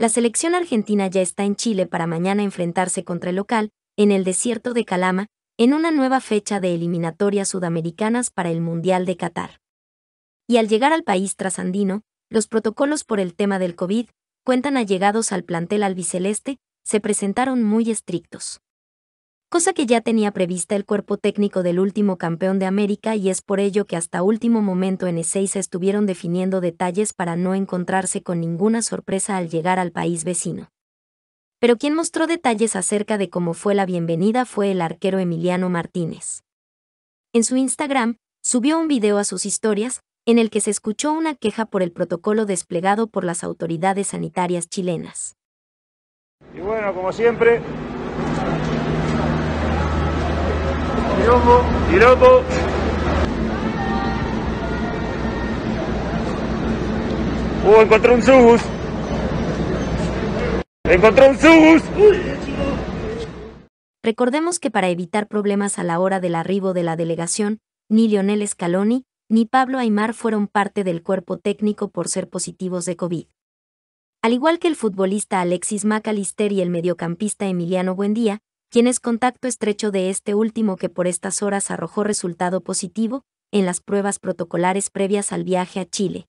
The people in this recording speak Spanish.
La selección argentina ya está en Chile para mañana enfrentarse contra el local, en el desierto de Calama, en una nueva fecha de eliminatorias sudamericanas para el Mundial de Qatar. Y al llegar al país trasandino, los protocolos por el tema del COVID, cuentan allegados al plantel albiceleste, se presentaron muy estrictos cosa que ya tenía prevista el cuerpo técnico del último campeón de América y es por ello que hasta último momento en E6 estuvieron definiendo detalles para no encontrarse con ninguna sorpresa al llegar al país vecino. Pero quien mostró detalles acerca de cómo fue la bienvenida fue el arquero Emiliano Martínez. En su Instagram, subió un video a sus historias, en el que se escuchó una queja por el protocolo desplegado por las autoridades sanitarias chilenas. Y bueno, como siempre, y Uh, encontré un subus. un subus. Eh, Recordemos que para evitar problemas a la hora del arribo de la delegación, ni Lionel Scaloni ni Pablo Aymar fueron parte del cuerpo técnico por ser positivos de COVID. Al igual que el futbolista Alexis McAllister y el mediocampista Emiliano Buendía, quien contacto estrecho de este último que por estas horas arrojó resultado positivo en las pruebas protocolares previas al viaje a Chile,